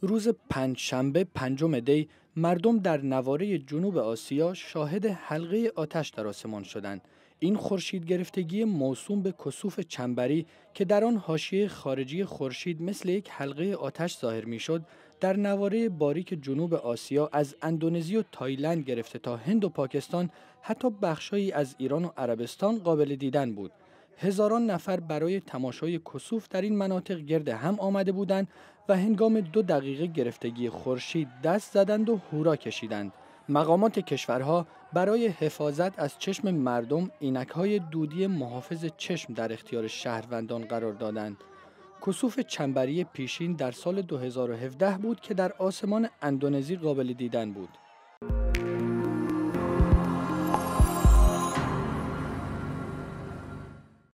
روز پنجشنبه پنجم دی مردم در نواره جنوب آسیا شاهد حلقه آتش در آسمان شدند این خورشید گرفتگی موسوم به کسوف چنبری که در آن حاشیه خارجی خورشید مثل یک حلقه آتش ظاهر می شد در نواره باریک جنوب آسیا از اندونزی و تایلند گرفته تا هند و پاکستان حتی بخشهایی از ایران و عربستان قابل دیدن بود هزاران نفر برای تماشای کسوف در این مناطق گرد هم آمده بودند و هنگام دو دقیقه گرفتگی خورشید دست زدند و هورا کشیدند. مقامات کشورها برای حفاظت از چشم مردم اینکهای دودی محافظ چشم در اختیار شهروندان قرار دادند. کسوف چنبری پیشین در سال 2017 بود که در آسمان اندونزی قابل دیدن بود.